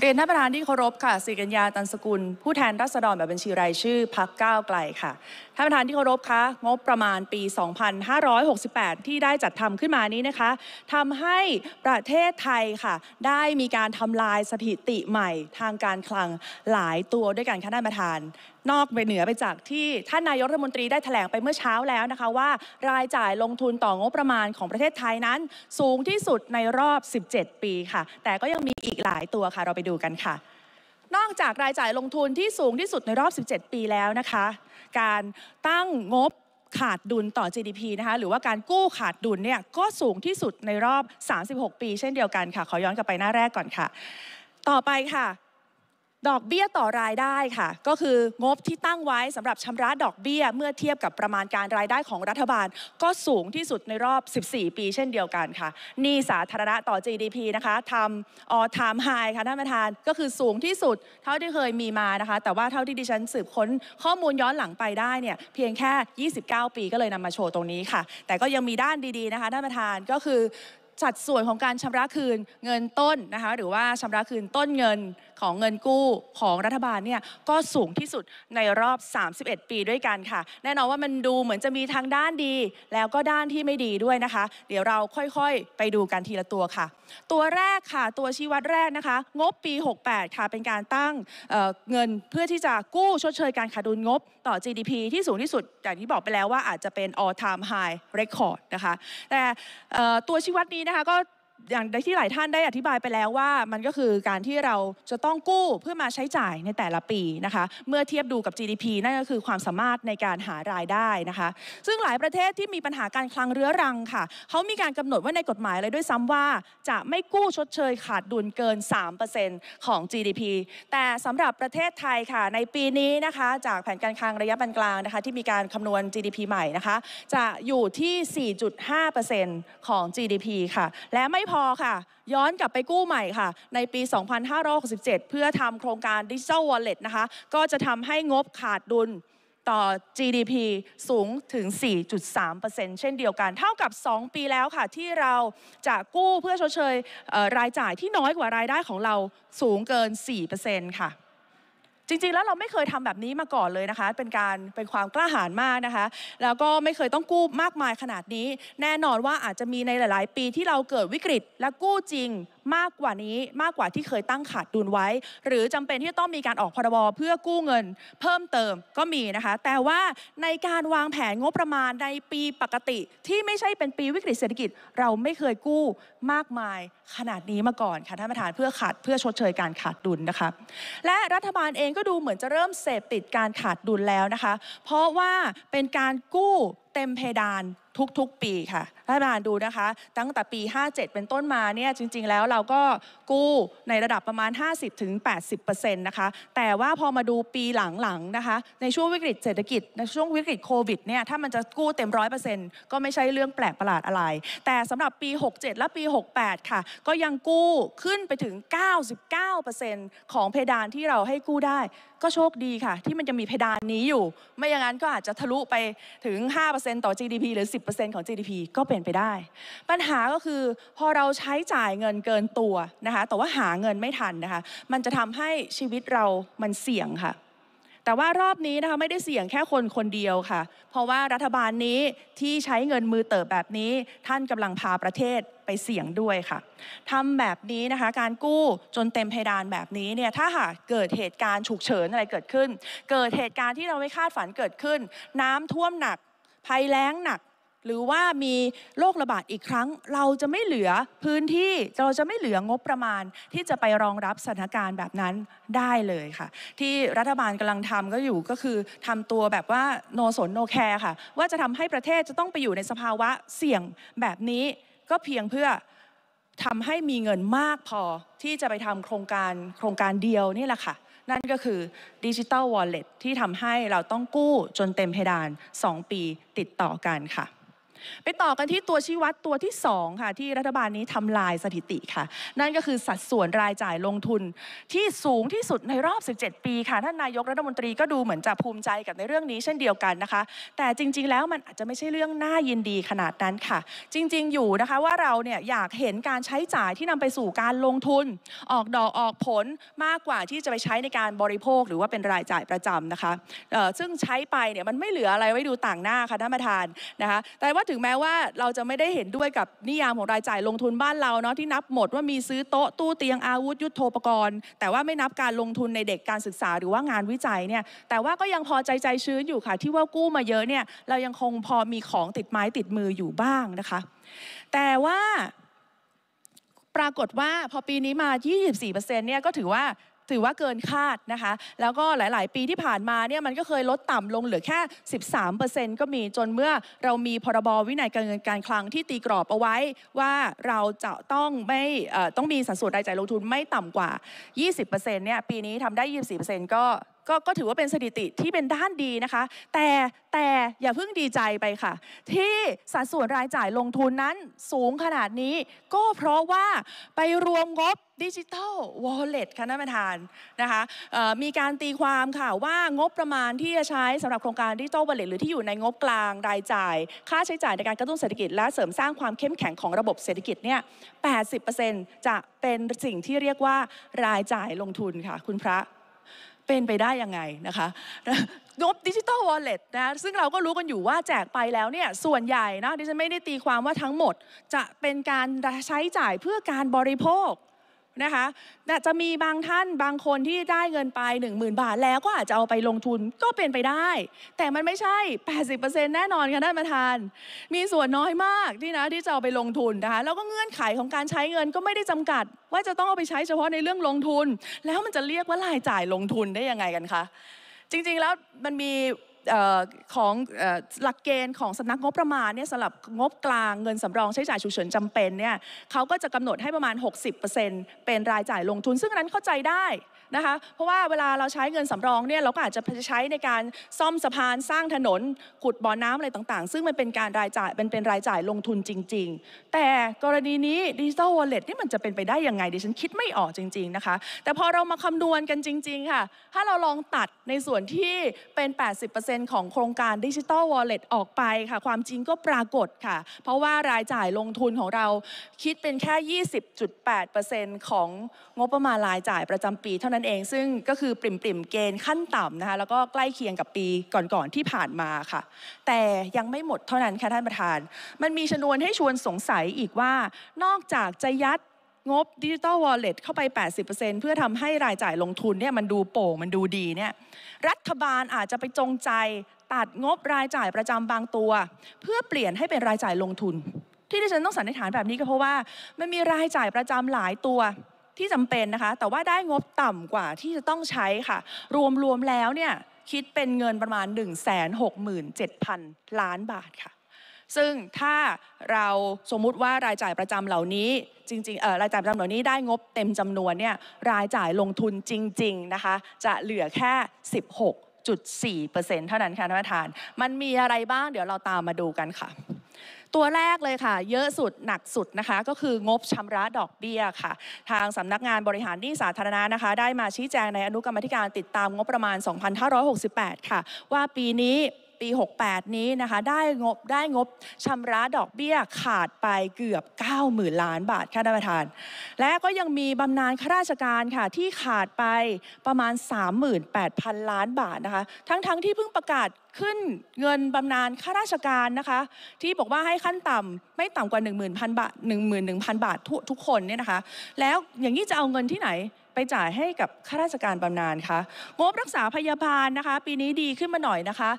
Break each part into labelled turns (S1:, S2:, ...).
S1: เรียนท่านประธานที่เคารพค่ะสิริกัญญาตันสกุลผู้แทนรัษฎรแบบบัญชีรายชื่อพักก้าวไกลค่ะ ท่านประธานที่เคารพคะงบประมาณปี 2568 ที่ได้จัดทำขึ้นมานี้นะคะทำให้ประเทศไทยค่ะ ได้มีการทำลายสถิติใหม่ ทางการคลังหลายตัวด้วยกันค่ะท่านประธานนอกไปเหนือไปจากที่ท่านนายกรัฐมนตรีได้แถลงไปเมื่อเช้าแล้วนะคะ ว่ารายจ่ายลงทุนต่องบประมาณของประเทศไทยนั้น สูงที่สุดในรอบ 17 ปีค่ะ แต่ก็ยังมีอีกหลายตัวค่ะ เราไปดูกันค่ะ นอกจากรายจ่ายลงทุนที่สูงที่สุดในรอบ 17 ปีแล้วนะคะ การตั้งงบขาดดุลต่อ GDP นะคะหรือว่าการกู้ขาดดุลเนี่ยก็สูงที่สุดในรอบ 36 ปี เช่นเดียวกันค่ะ ขอย้อนกลับไปหน้าแรกก่อนค่ะ ต่อไปค่ะดอกเบี้ยต่อรายได้ค่ะ ก็คืองบที่ตั้งไว้สำหรับชำระดอกเบี้ยเมื่อเทียบกับประมาณการรายได้ของรัฐบาล ก็สูงที่สุดในรอบ 14 ปี เช่นเดียวกันค่ะนี่สาธารณะต่อ GDP นะคะทำออทามไฮค่ะท่านประธานก็คือสูงที่สุดเท่าที่เคยมีมานะคะ แต่ว่าเท่าที่ดิฉันสืบค้นข้อมูลย้อนหลังไปได้เนี่ยเพียงแค่ 29 ปีก็เลยนำมาโชว์ตรงนี้ค่ะ แต่ก็ยังมีด้านดีๆนะคะท่านประธานก็คือสัดส่วนของการชำระคืนเงินต้นนะคะหรือว่าชำระคืนต้นเงินของเงินกู้ของรัฐบาลเนี่ยก็สูงที่สุดในรอบ 31 ปีด้วยกันค่ะ แน่นอนว่ามันดูเหมือนจะมีทางด้านดีแล้วก็ด้านที่ไม่ดีด้วยนะคะ เดี๋ยวเราค่อยๆ ไปดูกันทีละตัวค่ะ ตัวแรกค่ะตัวชี้วัดแรกนะคะงบปี 68 ค่ะเป็นการตั้งเเงินเพื่อที่จะกู้ชดเชยการขาดดุลงบต่อ GDP ที่สูงที่สุด อย่างที่บอกไปแล้วว่าอาจจะเป็น all time high record นะคะแต่ตัวชี้วัดนี้นะคะก็อย่างที่หลายท่านได้อธิบายไปแล้วว่า มันก็คือการที่เราจะต้องกู้เพื่อมาใช้จ่ายในแต่ละปีนะคะเมื่อเทียบดูกับ GDP นั่นก็คือความสามารถในการหารายได้นะคะ ซึ่งหลายประเทศที่มีปัญหาการคลังเรื้อรังค่ะเขามีการกำหนดไว้ในกฎหมายเลยด้วยซ้ำว่า จะไม่กู้ชดเชยขาดดุลเกิน 3%ของ GDP แต่สำหรับประเทศไทยค่ะ ในปีนี้นะคะ จากแผนการคลังระยะปานกลางนะคะที่มีการคำนวณ GDP ใหม่นะคะ จะอยู่ที่ 4.5%ของ GDP ค่ะและไม่พอค่ะย้อนกลับไปกู้ใหม่ค่ะ ในปี 2567เพื่อทำโครงการดิจิทัลวอลเล็ตนะคะก็จะทำให้งบขาดดุลต่อ GDP สูงถึง 4.3%เช่นเดียวกัน เท่ากับ 2 ปีแล้วค่ะที่เราจะกู้เพื่อชดเชยรายจ่ายที่น้อยกว่ารายได้ของเราสูงเกิน4%ค่ะจริงๆ แล้วเราไม่เคยทำแบบนี้มาก่อนเลยนะคะ เป็นการเป็นความกล้าหาญมากนะคะ แล้วก็ไม่เคยต้องกู้มากมายขนาดนี้ แน่นอนว่าอาจจะมีในหลาย ๆปีที่เราเกิดวิกฤตและกู้จริงมากกว่านี้มากกว่าที่เคยตั้งขาดดุลไว้ หรือจำเป็นที่ต้องมีการออกพรบเพื่อกู้เงิน เพิ่มเติมก็มีนะคะ แต่ว่าในการวางแผนงบประมาณในปีปกติ ที่ไม่ใช่เป็นปีวิกฤตเศรษฐกิจ เราไม่เคยกู้มากมายขนาดนี้มาก่อนค่ะท่านประธานเพื่อขาดเพื่อชดเชยการขาดดุลนะคะ และรัฐบาลเองก็ดูเหมือนจะเริ่มเสพติดการขาดดุลแล้วนะคะ เพราะว่าเป็นการกู้เต็มเพดานทุกๆปีค่ะท่านประธานดูนะคะ ตั้งแต่ปี 57 เป็นต้นมาเนี่ยจริงๆแล้วเราก็กู้ในระดับประมาณ 50-80%นะคะแต่ว่าพอมาดูปีหลังๆนะคะ ในช่วงวิกฤตเศรษฐกิจในช่วงวิกฤตโควิดเนี่ยถ้ามันจะกู้เต็ม100%ก็ไม่ใช่เรื่องแปลกประหลาดอะไรแต่สำหรับปี 67 และปี 68 ค่ะ ก็ยังกู้ขึ้นไปถึง 99%ของเพดานที่เราให้กู้ได้ ก็โชคดีค่ะ ที่มันจะมีเพดานนี้อยู่ ไม่อย่างนั้นก็อาจจะทะลุไปถึง 5% 8%ต่อ GDP หรือ10%ของ GDP ก็เป็นไปได้ ปัญหาก็คือพอเราใช้จ่ายเงินเกินตัวนะคะแต่ว่าหาเงินไม่ทันนะคะมันจะทำให้ชีวิตเรามันเสี่ยงค่ะ แต่ว่ารอบนี้นะคะไม่ได้เสี่ยงแค่คนคนเดียวค่ะ เพราะว่ารัฐบาลนี้ที่ใช้เงินมือเติบแบบนี้ท่านกำลังพาประเทศไปเสี่ยงด้วยค่ะทำแบบนี้นะคะ การกู้จนเต็มเพดานแบบนี้เนี่ยถ้าหากเกิดเหตุการณ์ฉุกเฉินอะไรเกิดขึ้น เกิดเหตุการณ์ที่เราไม่คาดฝันเกิดขึ้น น้ำท่วมหนักภัยแล้งหนักหรือว่ามีโรคระบาดอีกครั้ง เราจะไม่เหลือพื้นที่เราจะไม่เหลืองบประมาณ ที่จะไปรองรับสถานการณ์แบบนั้นได้เลยค่ะ ที่รัฐบาลกำลังทำก็อยู่ก็คือทำตัวแบบว่าโนสนโนแคร์ค่ะ ว่าจะทำให้ประเทศจะต้องไปอยู่ในสภาวะเสี่ยงแบบนี้ก็เพียงเพื่อทำให้มีเงินมากพอที่จะไปทำโครงการโครงการเดียวนี่แหละค่ะนั่นก็คือดิจิ t ลวอลเล็ตที่ทำให้เราต้องกู้จนเต็มเพดาน 2 ปีติดต่อกันค่ะไปต่อกันที่ตัวชี้วัดตัวที่2ค่ะที่รัฐบาลนี้ทำลายสถิติค่ะ นั่นก็คือสัดส่วนรายจ่ายลงทุน ที่สูงที่สุดในรอบ 17 ปีค่ะท่านนายกรัฐมนตรีก็ดูเหมือนจะภูมิใจกับในเรื่องนี้เช่นเดียวกันนะคะ แต่จริงๆแล้วมันอาจจะไม่ใช่เรื่องน่ายินดีขนาดนั้นค่ะ จริงๆ อยู่นะคะว่าเราเนี่ยอยากเห็นการใช้จ่ายที่นำไปสู่การลงทุน ออกดอกออกผลมากกว่าที่จะไปใช้ในการบริโภคหรือว่าเป็นรายจ่ายประจำนะคะซึ่งใช้ไปเนี่ยมันไม่เหลืออะไรไว้ดูต่างหน้าค่ะท่านประธานนะคะแต่ว่าถึงแม้ว่าเราจะไม่ได้เห็นด้วยกับนิยามของรายจ่ายลงทุนบ้านเราเนาะที่นับหมดว่ามีซื้อโต๊ะตู้เตียงอาวุธยุทโธปกรณ์ แต่ว่าไม่นับการลงทุนในเด็กการศึกษาหรือว่างานวิจัยเนี่ยแต่ว่าก็ยังพอใจใจชื้นอยู่ค่ะที่ว่ากู้มาเยอะเนี่ยเรายังคงพอมีของติดไม้ติดมืออยู่บ้างนะคะ แต่ว่าปรากฏว่าพอปีนี้มา 24%เนี่ยก็ถือว่าถือว่าเกินคาดนะคะ แล้วก็หลาย ๆ ปีที่ผ่านมาเนี่ยมันก็เคยลดต่ำลงเหลือแค่ 13%ก็มี จนเมื่อเรามีพรบ วินัยการเงินการคลังที่ตีกรอบเอาไว้ ว่าเราจะต้องไม่ต้องมีสัดส่วนรายจ่ายลงทุนไม่ต่ำกว่า 20%เนี่ย ปีนี้ทำได้ 24%ก็ก็ก็ถือว่าเป็นสถิติที่เป็นด้านดีนะคะ แต่แต่อย่าเพิ่งดีใจไปค่ะ ที่สัดส่วนรายจ่ายลงทุนนั้นสูงขนาดนี้ ก็เพราะว่าไปรวมงบดิจิทัลวอลเล็ตค่ะาประธานนะคะมีการตีความค่ะว่างบประมาณที่จะใช้สำหรับโครงการดิจิทัลวอลเล็ตหรือที่อยู่ในงบกลางรายจ่าย ค่าใช้จ่ายในการกระตุ้นเศรษฐกิจและเสริมสร้างความเข้มแข็งของระบบเศรษฐกิจเนี่ย80%จะเป็นสิ่งที่เรียกว่ารายจ่ายลงทุนค่ะ คุณพระเป็นไปได้ยังไงนะคะงบดิจิตอลวอลเล็ตนะซึ่งเราก็รู้กันอยู่ว่าแจกไปแล้วเนี่ยส่วนใหญ่นะดิฉันไม่ได้ตีความว่าทั้งหมด จะเป็นการใช้จ่ายเพื่อการบริโภคนะคะจะมีบางท่านบางคนที่ได้เงินไป 10,000 บาทแล้วก็อาจจะเอาไปลงทุนก็เป็นไปได้ แต่มันไม่ใช่ 80%แน่นอนค่ะท่านประธาน มีส่วนน้อยมากที่นะที่จะเอาไปลงทุนนะคะแล้วก็เงื่อนไขของการใช้เงินก็ไม่ได้จำกัดว่าจะต้องเอาไปใช้เฉพาะในเรื่องลงทุน แล้วมันจะเรียกว่ารายจ่ายลงทุนได้ยังไงกันคะจริงๆแล้วมันมีของหลักเกณฑ์ของสำนักงบประมาณเนี่ยสำหรับงบกลางเงินสำรองใช้จ่ายฉุกเฉินจำเป็นเนี่ยเขาก็จะกำหนดให้ประมาณ 60%เป็นรายจ่ายลงทุน ซึ่งนั้นเข้าใจได้นะคะเพราะว่าเวลาเราใช้เงินสำรองเนี่ยเราก็อาจจะใช้ในการซ่อมสะพานสร้างถนน ขุดบ่อน้ำอะไรต่างๆ ซึ่งมันเป็นการรายจ่ายป็นเป็นรายจ่ายลงทุนจริง ๆ แต่กรณีนี้ดิจิทัลวอลเล็ตนี่มันจะเป็นไปได้ยังไงดิฉันคิดไม่ออกจริง ๆนะคะ แต่พอเรามาคำนวณกันจริง ๆค่ะ ถ้าเราลองตัดในส่วนที่เป็น 80%ของโครงการดิจิทัลวอลเล็ตออกไปค่ะ ความจริงก็ปรากฏค่ะ เพราะว่ารายจ่ายลงทุนของเราคิดเป็นแค่ 20.8%ของงบประมาณรายจ่ายประจำปีเท่านั้นนั่นเองซึ่งก็คือปริมปริมเกณฑ์ขั้นต่ำนะคะแล้วก็ใกล้เคียงกับปีก่อนๆที่ผ่านมาค่ะ แต่ยังไม่หมดเท่านั้นค่ะท่านประธาน มันมีชนวนให้ชวนสงสัยอีกว่า นอกจากจะยัดงบดิจิตอลวอลเล็ตเข้าไป 80%เพื่อทำให้รายจ่ายลงทุนเนี่ยมันดูโป่งมันดูดีเนี่ยรัฐบาลอาจจะไปจงใจตัดงบรายจ่ายประจำบางตัว เพื่อเปลี่ยนให้เป็นรายจ่ายลงทุน ที่ดิฉันต้องสันนิษฐานแบบนี้ก็เพราะว่ามันมีรายจ่ายประจำหลายตัวที่จำเป็นนะคะแต่ว่าได้งบต่ำกว่าที่จะต้องใช้ค่ะ รวมๆแล้วเนี่ยคิดเป็นเงินประมาณ167,000ล้านบาทค่ะ ซึ่งถ้าเราสมมุติว่ารายจ่ายประจำเหล่านี้จริงๆรายจ่ายประจำเหล่านี้ได้งบเต็มจำนวนเนี่ยรายจ่ายลงทุนจริง ๆนะคะ จะเหลือแค่ 16.4%เท่านั้นค่ะท่านประธาน มันมีอะไรบ้างเดี๋ยวเราตามมาดูกันค่ะตัวแรกเลยค่ะ เยอะสุดหนักสุดนะคะ ก็คืองบชำระดอกเบี้ยค่ะ ทางสำนักงานบริหารหนี้สาธารณะนะคะได้มาชี้แจงในอนุกรรมธิการติดตามงบประมาณ 2568 ค่ะ ว่าปีนี้ปี68 นี้นะคะได้งบได้งบชำระดอกเบี้ยขาดไปเกือบ 90,000ล้านบาทค่ะท่านประธาน และก็ยังมีบำนาญข้าราชการค่ะที่ขาดไปประมาณ 38,000ล้านบาทนะคะทั้งๆทที่เพิ่งประกาศขึ้นเงินบำนาญข้าราชการนะคะ ที่บอกว่าให้ขั้นต่ำไม่ต่ำกว่า1 0 0 0 0บาท11,000 บาททุกคนเนี่ยนะคะ แล้วอย่างนี้จะเอาเงินที่ไหนไปจ่ายให้กับข้าราชการบำนาญคะงบรักษาพยาบาลนะคะ ปีนี้ดีขึ้นมาหน่อยนะคะ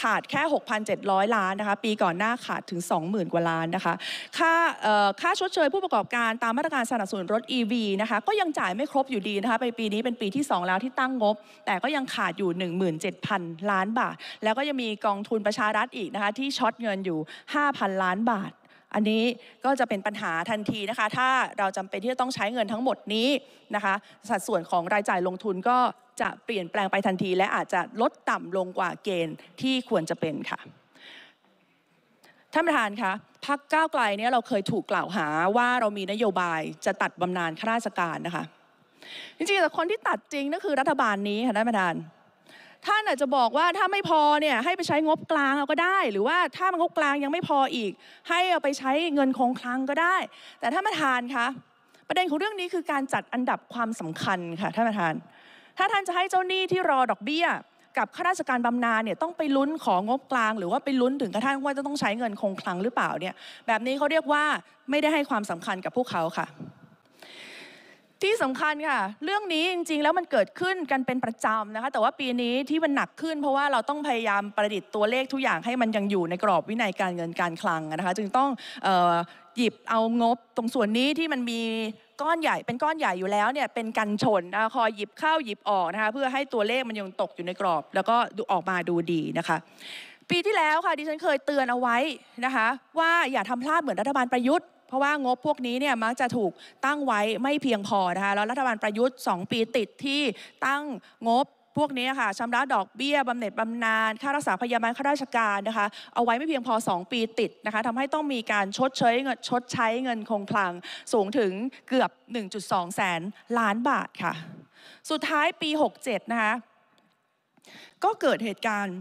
S1: ขาดแค่ 6,700 ล้านนะคะปีก่อนหน้าขาดถึง 20,000 กว่าล้านนะคะค่าค่าชดเชยผู้ประกอบการตามมาตรการสนับสนุนรถ EV นะคะก็ยังจ่ายไม่ครบอยู่ดีนะคะไปปีนี้เป็นปีที่2แล้วที่ตั้งงบ แต่ก็ยังขาดอยู่ 17,000 ล้านบาท แล้วก็ยังมีกองทุนประชารัฐอีกนะคะที่ช็อตเงินอยู่ 5,000 ล้านบาทอันนี้ก็จะเป็นปัญหาทันทีนะคะถ้าเราจำเป็นที่จะต้องใช้เงินทั้งหมดนี้นะคะ สัดส่วนของรายจ่ายลงทุนก็จะเปลี่ยนแปลงไปทันที และอาจจะลดต่ำลงกว่าเกณฑ์ที่ควรจะเป็นค่ะท่านประธานคะพักก้าวไกลเนี่ยเราเคยถูกกล่าวหาว่าเรามีนโยบายจะตัดบำนาญข้าราชการนะคะ จริงๆแต่คนที่ตัดจริงนั่นคือรัฐบาลนี้ค่ะท่านประธานท่านอาจจะบอกว่าถ้าไม่พอเนี่ยให้ไปใช้งบกลางเอาก็ได้ หรือว่าถ้ามันงบกลางยังไม่พออีก ให้เอาไปใช้เงินคงคลังก็ได้ แต่ท่านประธานคะประเด็นของเรื่องนี้คือการจัดอันดับความสำคัญค่ะท่านประธาน ถ้าท่านจะให้เจ้าหนี้ที่รอดอกเบี้ย กับข้าราชการบำนาญเนี่ยต้องไปลุ้นของงบกลาง หรือว่าไปลุ้นถึงกระทั่งว่าจะต้องใช้เงินคงคลังหรือเปล่าเนี่ย แบบนี้เขาเรียกว่าไม่ได้ให้ความสำคัญกับพวกเขาค่ะที่สำคัญค่ะเรื่องนี้จริง ๆ แล้วมันเกิดขึ้นกันเป็นประจำนะคะแต่ว่าปีนี้ที่มันหนักขึ้น เพราะว่าเราต้องพยายามประดิษฐ์ตัวเลขทุกอย่างให้มันยังอยู่ในกรอบวินัยการเงินการคลังนะคะจึงต้องหยิบเอางบตรงส่วนนี้ที่มันมีก้อนใหญ่เป็นก้อนใหญ่อยู่แล้วเนี่ยเป็นกันชนนะคะคอยหยิบเข้าหยิบออกนะคะเพื่อให้ตัวเลขมันยังตกอยู่ในกรอบ แล้วก็ดูออกมาดูดีนะคะ ปีที่แล้วค่ะดิฉันเคยเตือนเอาไว้นะคะ ว่าอย่าทำพลาดเหมือนรัฐบาลประยุทธ์เพราะว่างบพวกนี้เนี่ยมักจะถูกตั้งไว้ไม่เพียงพอนะคะแล้วรัฐบาลประยุทธ์ 2 ปีติดที่ตั้งงบพวกนี้ค่ะชำระดอกเบี้ยบำเหน็จบำนาญค่ารักษาพยาบาลข้าราชการนะคะเอาไว้ไม่เพียงพอ2ปีติดนะคะทำให้ต้องมีการชดเชยเงินชดใช้เงินคงคลัง สูงถึงเกือบ 1.2แสนล้านบาทค่ะสุดท้ายปี 67นะคะก็เกิดเหตุการณ์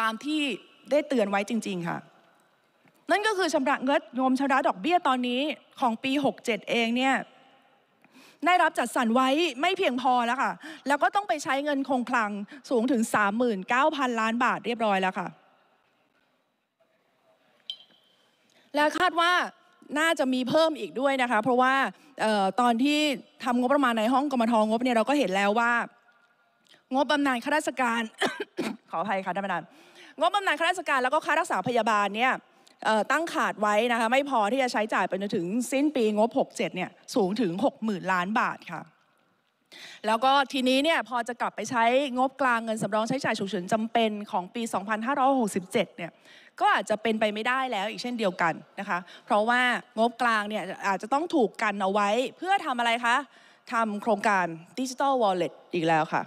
S1: ตามที่ได้เตือนไว้จริง ๆค่ะนั่นก็คือชำระเงินงมชำระดอกเบี้ยตอนนี้ของปี 67 เองเนี่ยได้รับจัดสรรไว้ไม่เพียงพอแล้วค่ะแล้วก็ต้องไปใช้เงินคงคลังสูงถึง 39,000 ล้านบาทเรียบร้อย แล้วค่ะและคาดว่าน่าจะมีเพิ่มอีกด้วยนะคะเพราะว่าออตอนที่ทำงบประมาณในห้องกรมทงบเนี่ยเราก็เห็นแล้วว่า งบบำนาญข้าราชการขออภัยค่ะท่านประธานงบบำนาญข้าราชการแล้วก็ค่ารักษาพยาบาลเนี่ยตั้งขาดไว้นะคะไม่พอที่จะใช้จ่ายไปจนถึงสิ้นปีงบ 67เนี่ยสูงถึง 60,000 ล้านบาทค่ะแล้วก็ทีนี้เนี่ยพอจะกลับไปใช้งบกลางเงินสำรองใช้จ่ายฉุกเฉินจำเป็นของปี 2567เนี่ยก็อาจจะเป็นไปไม่ได้แล้วอีกเช่นเดียวกันนะคะ เพราะว่างบกลางเนี่ยอาจจะต้องถูกกันเอาไว้เพื่อทำอะไรคะทำโครงการดิจิ t a ลวอลเล็ตอีกแล้วค่ะ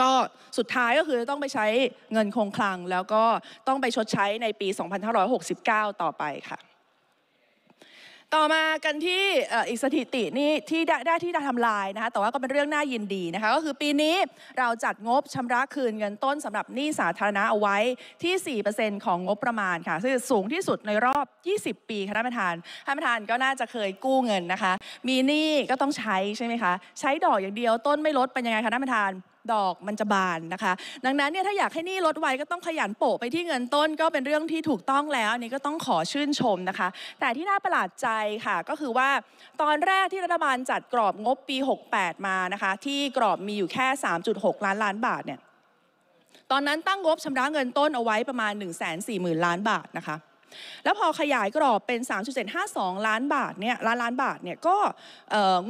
S1: ก็สุดท้ายก็คือต้องไปใช้เงินคงคลัง แล้วก็ต้องไปชดใช้ในปี 2569 ต่อไปค่ะ ต่อมากันที่อีกสถิตินี่ที่ได้ที่ได้ทำลายนะคะ แต่ว่าก็เป็นเรื่องน่ายินดีนะคะ ก็คือปีนี้เราจัดงบชำระคืนเงินต้นสำหรับหนี้สาธารณะเอาไว้ที่4%ของงบประมาณค่ะ ซึ่งสูงที่สุดในรอบ 20 ปีค่ะาประธานท่านประธานก็น่าจะเคยกู้เงินนะคะ มีหนี้ก็ต้องใช้ใช่ไหมคะ ใช้ดอกอย่างเดียวต้นไม่ลดเป็นยังไงคะท่านประธานดอกมันจะบานนะคะ ดังนั้นเนี่ยถ้าอยากให้นี่ลดไวก็ต้องขยันโปะไปที่เงินต้นก็เป็นเรื่องที่ถูกต้องแล้วอันนี้ก็ต้องขอชื่นชมนะคะ แต่ที่น่าประหลาดใจค่ะก็คือว่าตอนแรกที่รัฐบาลจัดกรอบงบปี 68 มานะคะที่กรอบมีอยู่แค่ 3.6 ล้านล้านบาทเนี่ยตอนนั้นตั้งงบชำระเงินต้นเอาไว้ประมาณ1 4 0 0 0 0 ล้านบาทนะคะแล้วพอขยายกรอบเป็น 3.752ล้านบาทเนี่ยล้านล้านบาทเนี่ยก็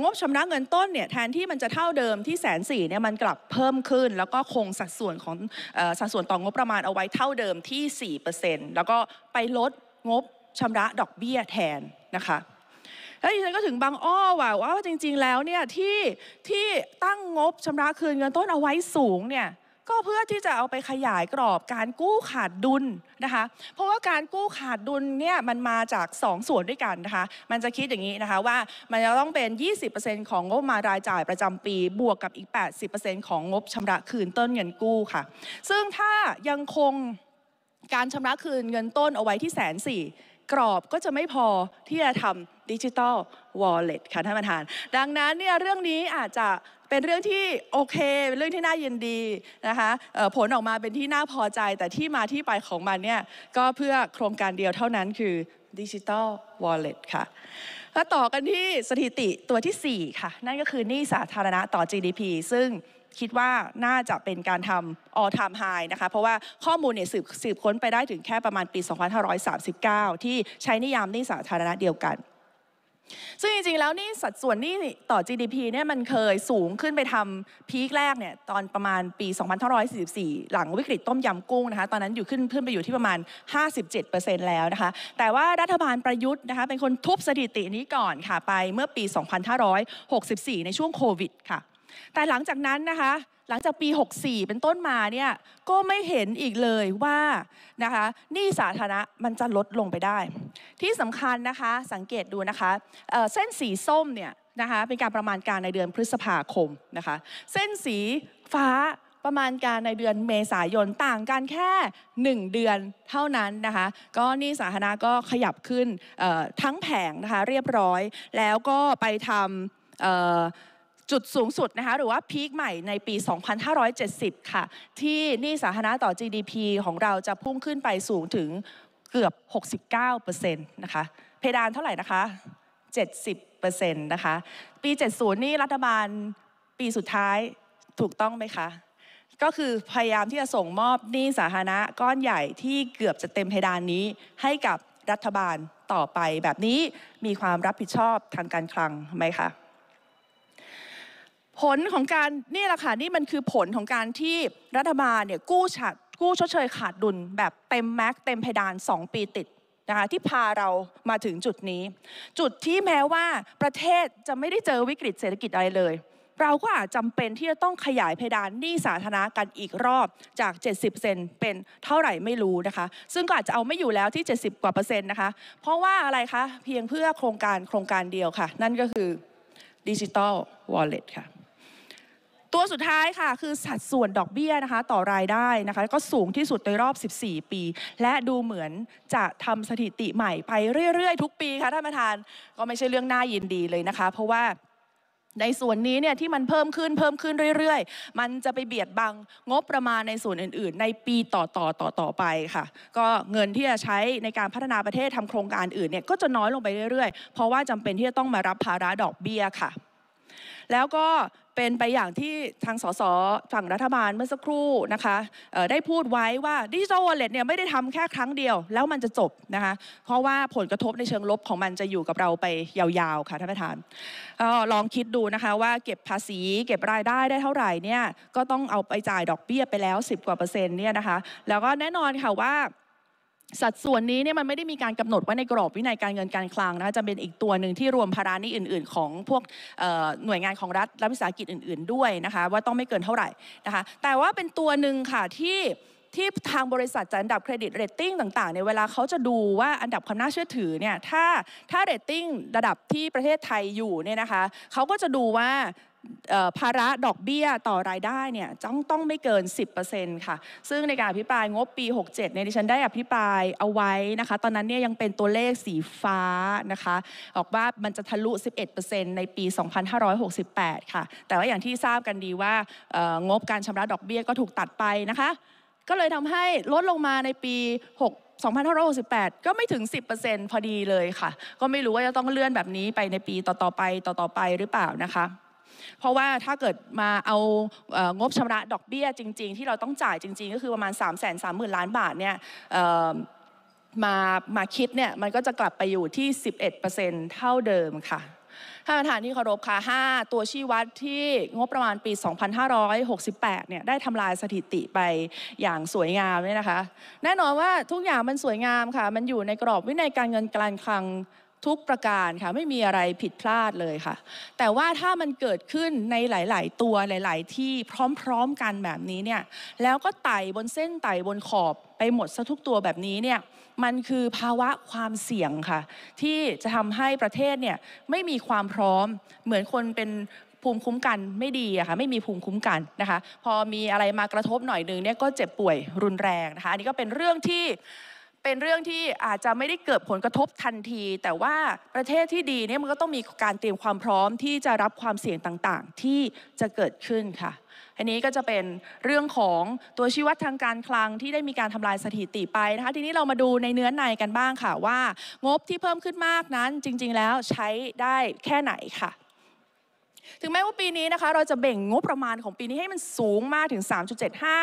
S1: งบชำระเงินต้นเนี่ยแทนที่มันจะเท่าเดิมที่แสนสี่เนี่ยมันกลับเพิ่มขึ้น แล้วก็คงสัดส่วนของสัดส่วนต่องบประมาณเอาไว้เท่าเดิมที่4%แล้วก็ไปลดงบชำระดอกเบี้ยแทนนะคะแล้วดิฉันก็ถึงบางอ้อ ว่าว่าจริงๆแล้วเนี่ยที่ที่ตั้งงบชำระคืนเงินต้นเอาไว้สูงเนี่ยก็เพื่อที่จะเอาไปขยายกรอบการกู้ขาดดุลนะคะ เพราะว่าการกู้ขาดดุลเนี่ยมันมาจาก 2 ส่วนด้วยกันนะคะ มันจะคิดอย่างนี้นะคะว่ามันจะต้องเป็น 20%ของงบมารายจ่ายประจำปี บวกกับอีก 80%ของงบชำระคืนต้นเงินกู้ค่ะ ซึ่งถ้ายังคงการชำระคืนเงินต้นเอาไว้ที่แสนสี่กรอบก็จะไม่พอที่จะทำดิจิตอลวอลเล็ตค่ะท่านประธาน ดังนั้นเนี่ยเรื่องนี้อาจจะเป็นเรื่องที่โอเค เป็นเรื่องที่น่ายินดีนะคะผลออกมาเป็นที่น่าพอใจแต่ที่มาที่ไปของมันเนี่ยก็เพื่อโครงการเดียวเท่านั้นคือดิจิตอลวอลเล็ตค่ะแ้วต่อกันที่สถิติตัวที่ 4 ค่ะ นั่นก็คือหนี้สาธารณะต่อ GDP ซึ่งคิดว่าน่าจะเป็นการทำ all time high นะคะ เพราะว่าข้อมูลเนี่ยสืบสืบค้นไปได้ถึงแค่ประมาณปี 2539 ที่ใช้นิยามนี้สาธารณะเดียวกัน ซึ่งจริงๆ แล้วนี่สัดส่วนนี่ต่อ GDP เนี่ยมันเคยสูงขึ้นไปทำพีคแรกเนี่ยตอนประมาณปี 2544 หลังวิกฤตต้มยำกุ้งนะคะ ตอนนั้นอยู่ขึ้นขึ้นไปอยู่ที่ประมาณ 57%แล้วนะคะ แต่ว่ารัฐบาลประยุทธ์นะคะเป็นคนทุบสถิตินี้ก่อนค่ะไปเมื่อปี 2564 ในช่วงโควิดค่ะแต่หลังจากนั้นนะคะหลังจากปี 64 เป็นต้นมาเนี่ยก็ไม่เห็นอีกเลยว่านะคะหนี้สาธารณะมันจะลดลงไปได้ ที่สำคัญนะคะสังเกตดูนะคะเเส้นสีส้มเนี่ยนะคะเป็นการประมาณการในเดือนพฤษภาคมนะคะเส้นสีฟ้าประมาณการในเดือนเมษายนต่างกันแค่1เดือนเท่านั้นนะคะก็นี่สาธารณะก็ขยับขึ้นทั้งแผงนะคะเรียบร้อยแล้วก็ไปทำจุดสูงสุดนะคะหรือว่าพีคใหม่ในปี 2570 ค่ะ ที่หนี้สาธารณะต่อ GDP ของเราจะพุ่งขึ้นไปสูงถึงเกือบ 69%นะคะเพดานเท่าไหร่นะคะ 70%นะคะปี 70 นี่รัฐบาลปีสุดท้ายถูกต้องไหมคะ ก็คือพยายามที่จะส่งมอบหนี้สาธารณะก้อนใหญ่ที่เกือบจะเต็มเพดานนี้ให้กับรัฐบาลต่อไปแบบนี้มีความรับผิดชอบทางการคลังไหมคะผลของการนี่แหละค่ะนี่มันคือผลของการที่รัฐบาลเนี่ยกู้ชาดกู้ชดเชยขาดดุลแบบเต็มแม็กเต็มเพดาน 2 ปีติดนะคะที่พาเรามาถึงจุดนี้ จุดที่แม้ว่าประเทศจะไม่ได้เจอวิกฤตเศรษฐกิจอะไรเลย เราก็อาจจำเป็นที่จะต้องขยายเพดานหนี้สาธารณะกันอีกรอบจาก 70เซนเป็นเท่าไหร่ไม่รู้นะคะ ซึ่งก็อาจจะเอาไม่อยู่แล้วที่ 70 กว่าเปอร์เซ็นต์นะคะ เพราะว่าอะไรคะเพียงเพื่อโครงการโครงการเดียวค่ะ นั่นก็คือดิจิ t a ลวอลเล็ตค่ะตัวสุดท้ายค่ะคือสัดส่วนดอกเบี้ยนะคะ ต่อรายได้นะคะก็สูงที่สุดในรอบ 14 ปี และดูเหมือนจะทำสถิติใหม่ ไปเรื่อยๆ ทุกปีค่ะท่านประธานก็ไม่ใช่เรื่องน่ายินดีเลยนะคะ เพราะว่าในส่วนนี้เนี่ยที่มันเพิ่มขึ้นเพิ่มขึ้นเรื่อย ๆ มันจะไปเบียดบังงบประมาณในส่วนอื่นๆ ในปีต่อๆต่อๆไปค่ะ ก็เงินที่จะใช้ในการพัฒนาประเทศทำโครงการอื่นเนี่ยก็จะน้อยลงไปเรื่อย ๆ เพราะว่าจำเป็นที่จะต้องมารับภาระดอกเบี้ยค่ะ แล้วก็เป็นไปอย่างที่ทางสสฝั่งรัฐบาลเมื่อสักครู่นะคะได้พูดไว้ว่าดิจิทัลวอลเล็ตเนี่ยไม่ได้ทำแค่ครั้งเดียวแล้วมันจะจบนะคะเพราะว่าผลกระทบในเชิงลบของมันจะอยู่กับเราไปยาวๆค่ะท่านประธานลองคิดดูนะคะว่าเก็บภาษีเก็บรายได้ได้เท่าไหร่เนี่ยก็ต้องเอาไปจ่ายดอกเบี้ยไปแล้ว 10กว่าเปอร์เซ็นต์เนี่ยนะคะแล้วก็แน่นอนค่ะว่าสัดส่วนนี้เนี่ยมันไม่ได้มีการกำหนดไว้ในกรอบวินัยการเงินการคลังนะจะเป็นอีกตัวหนึ่งที่รวมภาระนี้อื่นๆ ของพวกหน่วยงานของรัฐและวิสาหกิจอื่น ๆด้วยนะคะว่าต้องไม่เกินเท่าไหร่นะคะ แต่ว่าเป็นตัวหนึ่งค่ะที่ที่ทางบริษัทจัดอันดับเครดิตเรตติ้งต่างๆในเวลาเขาจะดูว่าอันดับความน่าเชื่อถือเนี่ยถ้าถ้าเรตติ้งระดับที่ประเทศไทยอยู่เนี่ยนะคะเขาก็จะดูว่าภาระดอกเบี้ยต่อรายได้เนี่ยต้องต้องไม่เกิน 10%ค่ะ ซึ่งในการอภิปรายงบปี67เนี่ยดิฉันได้อภิปรายเอาไว้นะคะ ตอนนั้นเนี่ยยังเป็นตัวเลขสีฟ้านะคะออกว่ามันจะทะลุ 11%ในปี 2568 ค่ะ แต่ว่าอย่างที่ทราบกันดีว่างบการชำระดอกเบี้ยก็ถูกตัดไปนะคะ ก็เลยทำให้ลดลงมาในปี6 2568ก็ไม่ถึง 10%พอดีเลยค่ะ ก็ไม่รู้ว่าจะต้องเลื่อนแบบนี้ไปในปีต่อๆไปต่อๆไปหรือเปล่านะคะเพราะว่าถ้าเกิดมาเอางบชำระดอกเบี้ยจริง ๆ ที่เราต้องจ่ายจริง ๆ ก็คือประมาณ 3 3 0 0 0 0ล้านบาทเนี่ยมามาคิดเนี่ย มันก็จะกลับไปอยู่ที่ 11%เท่าเดิมค่ะท่านประธานที่เคารพค่ะ 5 ตัวชี้วัดที่งบประมาณปี 2568เนี่ยได้ทำลายสถิติไปอย่างสวยงามเนี่ยนะคะ แน่นอนว่าทุกอย่างมันสวยงามค่ะ มันอยู่ในกรอบวินัยการเงินการคลังทุกประการค่ะไม่มีอะไรผิดพลาดเลยค่ะ แต่ว่าถ้ามันเกิดขึ้นในหลาย ๆ ตัวหลาย ๆ ที่พร้อม ๆ กันแบบนี้เนี่ยแล้วก็ไต่บนเส้นไต่บนขอบไปหมดซะทุกตัวแบบนี้เนี่ยมันคือภาวะความเสี่ยงค่ะ ที่จะทำให้ประเทศเนี่ยไม่มีความพร้อมเหมือนคนเป็นภูมิคุ้มกันไม่ดีอะค่ะไม่มีภูมิคุ้มกันนะคะ พอมีอะไรมากระทบหน่อยหนึ่งเนี่ยก็เจ็บป่วยรุนแรงนะคะอันนี้ก็เป็นเรื่องที่เป็นเรื่องที่อาจจะไม่ได้เกิดผลกระทบทันที แต่ว่าประเทศที่ดีเนี่ยมันก็ต้องมีการเตรียมความพร้อมที่จะรับความเสี่ยงต่างๆ ที่จะเกิดขึ้นค่ะ อันนี้ก็จะเป็นเรื่องของตัวชี้วัดทางการคลังที่ได้มีการทำลายสถิติไปนะคะทีนี้เรามาดูในเนื้อในกันบ้างค่ะว่า งบที่เพิ่มขึ้นมากนั้นจริง ๆ แล้วใช้ได้แค่ไหนค่ะถึงแม้ว่าปีนี้นะคะเราจะเบ่งงบประมาณของปีนี้ให้มันสูงมากถึง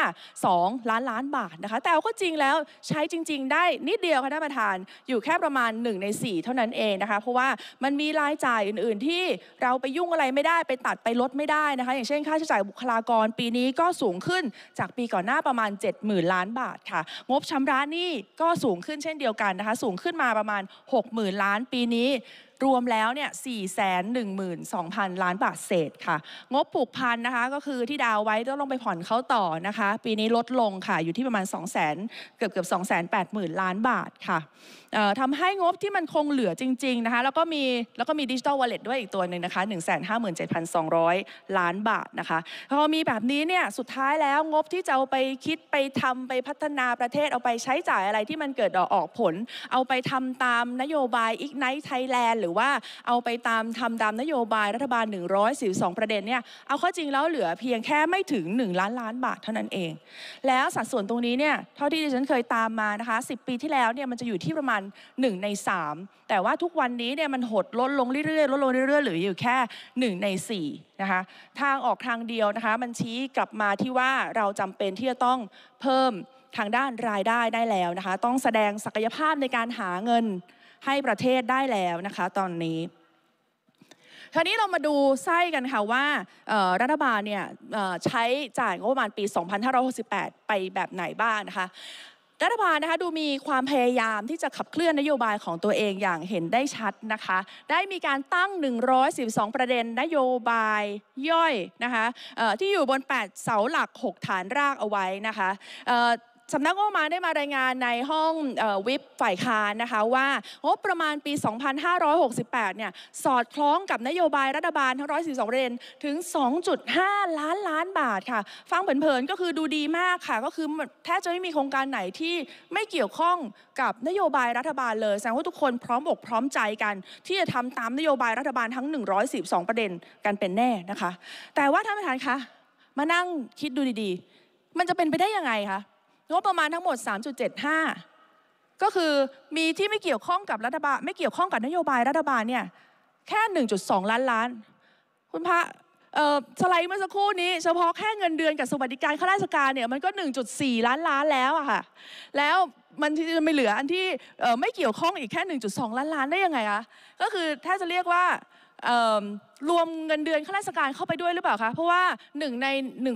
S1: 3.752 ล้านล้านบาทนะคะแต่ก็จริงแล้วใช้จริง ๆ ได้นิดเดียวค่ะท่านประธานอยู่แค่ประมาณ1ใน4 เท่านั้นเองนะคะเพราะว่ามันมีรายจ่ายอื่น ๆ ที่เราไปยุ่งอะไรไม่ได้ไปตัดไปลดไม่ได้นะคะ อย่างเช่นค่าใช้จ่ายบุคลากรปีนี้ก็สูงขึ้นจากปีก่อนหน้าประมาณ 70,000ล้านบาทค่ะงบชำระหนี้ก็สูงขึ้นเช่นเดียวกันนะคะสูงขึ้นมาประมาณ 60,000ล้านปีนี้รวมแล้วเนี่ย 412,000 ล้านบาทเศษค่ะ งบผูกพันนะคะ ก็คือที่ดาวไว้ต้องลงไปผ่อนเขาต่อนะคะ ปีนี้ลดลงค่ะ อยู่ที่ประมาณ 2 0 0 0 0เกือบเกือบ 2 8 0 0 0 0 ล้านบาทค่ะทำให้งบที่มันคงเหลือจริงๆนะคะแล้วก็มีแล้วก็มีดิจิทัลวอลเล็ตด้วยอีกตัวหนึ่งนะคะ1 5 7 2 0 0 ล้านบาทนะคะพอมีแบบนี้เนี่ยสุดท้ายแล้วงบที่จะเอาไปคิดไปทำไปพัฒนาประเทศ เอาไปใช้จ่ายอะไรที่มันเกิดออกผล เอาไปทำตามนโยบายอีกไนท์ไทยแลนด์หรือว่าเอาไปตามทำตามนโยบายรัฐบาล 142ประเด็นเนี่ยเอาข้อจริงแล้วเหลือเพียงแค่ไม่ถึง 1 ล้านล้านบาทเท่านั้นเอง แล้วสัดส่วนตรงนี้เนี่ยเท่าที่ดิฉันเคยตามมานะคะ10 ปีที่แล้วเนี่ยมันจะอยู่ที่ประมาณณ1ใน3 แต่ว่าทุกวันนี้เนี่ยมันหดลดลงเรื่อยๆลดลงเรื่อยๆหรืออยู่แค่ 1 ใน4นะคะทางออกทางเดียวนะคะมันชี้กลับมาที่ว่าเราจำเป็นที่จะต้องเพิ่มทางด้านรายได้ได้แล้วนะคะต้องแสดงศักยภาพในการหาเงินให้ประเทศได้แล้วนะคะตอนนี้ คราวนี้เรามาดูไส้กันค่ะว่ารัฐบาลเนี่ยใช้จ่ายงบประมาณปี 2568ไปแบบไหนบ้างนะคะรัฐบาลนะคะดูมีความพยายามที่จะขับเคลื่อนนโยบายของตัวเองอย่างเห็นได้ชัดนะคะได้มีการตั้ง 112 ประเด็นนโยบายย่อยนะคะที่อยู่บน 8 เสาหลัก 6 ฐานรากเอาไว้นะคะสำนักงบประมาณได้มารายงานในห้องวิบฝ่ายค้านนะคะว่างบประมาณปี 2568 เนี่ยสอดคล้องกับนโยบายรัฐบาลทั้ง142เรนถึง 2.5 ล้านล้านบาทค่ะ ฟังเผินๆก็คือดูดีมากค่ะ ก็คือแทบจะไม่มีโครงการไหนที่ไม่เกี่ยวข้องกับนโยบายรัฐบาลเลยแสดงว่าทุกคนพร้อมอกพร้อมใจกัน ที่จะทำตามนโยบายรัฐบาลทั้ง112ประเด็นกันเป็นแน่นะคะ แต่ว่าท่านประธานคะมานั่งคิดดูดี ๆ มันจะเป็นไปได้ยังไงคะงบประมาณทั้งหมด 3.75 ก็คือมีที่ไม่เกี่ยวข้องกับรัฐบาลไม่เกี่ยวข้องกับนโยบายรัฐบาลเนี่ยแค่ 1.2 ล้านล้าน คุณพระสไลด์เมื่อสักครู่นี้เฉพาะแค่เงินเดือนกับสวัสดิการข้าราชการเนี่ยมันก็ 1.4 ล้านล้านแล้วอะค่ะแล้วมันจะไม่เหลืออันที่ไม่เกี่ยวข้องอีกแค่ 1.2 ล้านล้านได้ยังไงคะก็คือถ้าจะเรียกว่ารวมเงินเดือนข้าราชการเข้าไปด้วยหรือเปล่าคะ เพราะว่าหนึ่งใน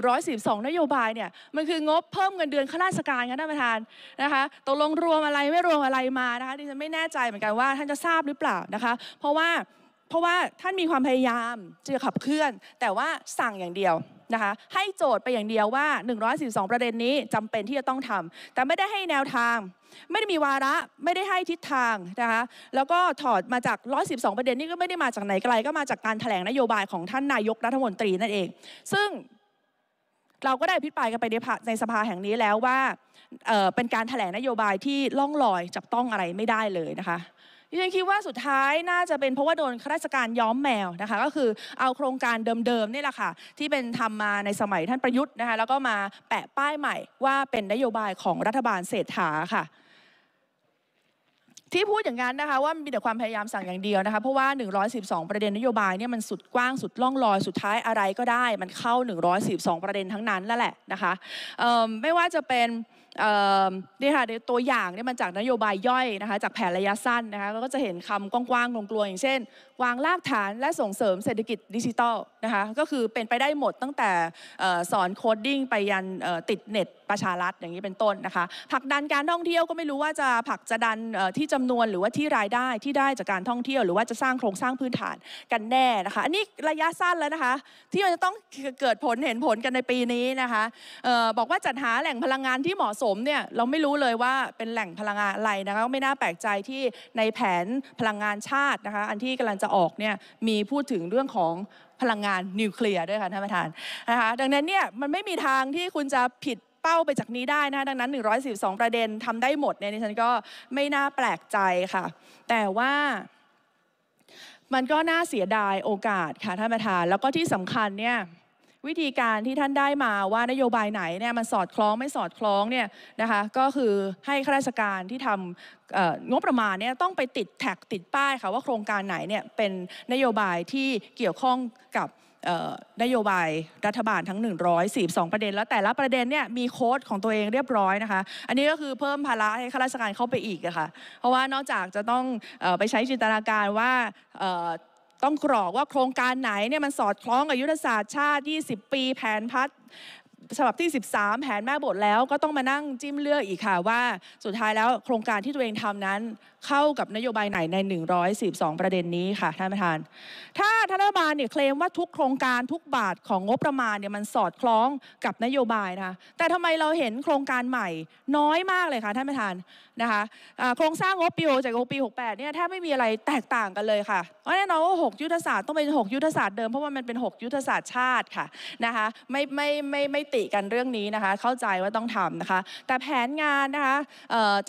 S1: 142นโยบายเนี่ยมันคืองบเพิ่มเงินเดือนข้าราชการค่ะท่านประธานนะคะตกลงรวมอะไรไม่รวมอะไรมานะคะดิฉันไม่แน่ใจเหมือนกันว่าท่านจะทราบหรือเปล่านะคะเพราะว่าเพราะว่าท่านมีความพยายามจะขับเคลื่อน แต่ว่าสั่งอย่างเดียวนะคะให้โจทย์ไปอย่างเดียวว่า 142 ประเด็นนี้จำเป็นที่จะต้องทำ แต่ไม่ได้ให้แนวทาง ไม่ได้มีวาระไม่ได้ให้ทิศทางนะคะ แล้วก็ถอดมาจาก112 ประเด็นนี้ก็ไม่ได้มาจากไหนไกลก็มาจากการถแถลงนโยบายของท่านนายกรัฐมนตรีนั่นเอง ซึ่งเราก็ได้พิจรารกันไปในในสภาแห่งนี้แล้วว่าเเป็นการถแถลงนโยบายที่ล่องลอยจับต้องอะไรไม่ได้เลยนะคะดฉันคิดว่าสุดท้ายน่าจะเป็นเพราะว่าโดนข้าราชการย้อมแมวนะคะก็คือเอาโครงการเดิมๆนี่แหละค่ะที่เป็นทำมาในสมัยท่านประยุทธ์นะคะแล้วก็มาแปะป้ายใหม่ว่าเป็นนโยบายของรัฐบาลเศรษฐาค่ะที่พูดอย่างนั้นนะคะว่ามีแต่ความพยายามสั่งอย่างเดียวนะคะเพราะว่า112ประเด็นนโยบายเนี่ยมันสุดกว้างสุดล่องลอยสุดท้ายอะไรก็ได้ มันเข้า112ประเด็นทั้งนั้นแล้วแหละนะคะไม่ว่าจะเป็นนี่ค่ะตัวอย่างเนี่ยมันจากนโยบายย่อยนะคะจากแผนระยะสั้นนะคะเราก็จะเห็นคำกว้างๆกลวงๆอย่างเช่นวางรากฐานและส่งเสริมเศรษฐกิจดิจิทัลนะคะก็คือเป็นไปได้หมดตั้งแต่สอนโคดดิ้งไปยันติดเน็ตประชารัฐอย่างนี้เป็นต้นนะคะผลักดันการท่องเที่ยวก็ไม่รู้ว่าจะผลักจะดันที่จำนวนหรือว่าที่รายได้ที่ได้จากการท่องเที่ยวหรือว่าจะสร้างโครงสร้างพื้นฐานกันแน่นะคะอันนี้ระยะสั้นแล้วนะคะที่เราจะต้องเกิดผลเห็นผลกันในปีนี้นะคะบอกว่าจัดหาแหล่งพลังงานที่เหมาะสมเนี่ยเราไม่รู้เลยว่าเป็นแหล่งพลังงานอะไรนะคะไม่น่าแปลกใจที่ในแผนพลังงานชาตินะคะ อันที่กำลังจะจะออกเนี่ยมีพูดถึงเรื่องของพลังงานนิวเคลียร์ด้วยค่ะท่านประธานนะคะดังนั้นเนี่ยมันไม่มีทางที่คุณจะผิดเป้าไปจากนี้ได้นะดังนั้น 142 ประเด็นทำได้หมดเนี่ยดิฉันก็ไม่น่าแปลกใจค่ะ แต่ว่า มันก็น่าเสียดายโอกาสค่ะท่านประธานแล้วก็ที่สำคัญเนี่ยวิธีการที่ท่านได้มาว่านโยบายไหนเนี่ยมันสอดคล้องไม่สอดคล้องเนี่ยนะคะก็คือให้ข้าราชการที่ทำงบประมาณเนี่ยต้องไปติดแท็กติดป้ายค่ะว่าโครงการไหนเนี่ยเป็นนโยบายที่เกี่ยวข้องกับนโยบายรัฐบาลทั้ง142ประเด็น แล้วแต่ละประเด็นเนี่ยมีโค้ดของตัวเองเรียบร้อยนะคะ อันนี้ก็คือเพิ่มภาระให้ข้าราชการเข้าไปอีกอะคะ่ะเพราะว่านอกจากจะต้องอไปใช้จินตนาการว่าต้องกรอกว่าโครงการไหนเนี่ยมันสอดคล้องกับยุทธศาสตร์ชาติ 20 ปีแผนพัฒฉบับที่ 13 แผนแม่บทแล้ว ก็ต้องมานั่งจิ้มเลือกอีกค่ะว่า สุดท้ายแล้วโครงการที่ตัวเองทำนั้นเข้ากับนโยบายไหนใน112ประเด็นนี้ค่ะท่านประธาน ถ้าทรัฐบาลเนี่ยเคลมว่าทุกโครงการทุกบาทของงบประมาณเนี่ยมันสอดคล้องกับนโยบายนะคะแต่ทำไมเราเห็นโครงการใหม่น้อยมากเลยค่ะท่านประธานนะคะโครงสร้างงบปี6จากงบปี68เนี่ยแทบไม่มีอะไรแตกต่างกันเลยค่ะเพราะแน่นอนว่า6ยุทธศาสตร์ต้องเป็น6ยุทธศาสตร์เดิมเพราะว่ามันเป็น 6 ยุทธศาสตร์ชาติค่ะนะคะไม่ไม่ไม่ไม่ติกันเรื่องนี้นะคะเข้าใจว่าต้องทำนะคะแต่แผนงานนะคะ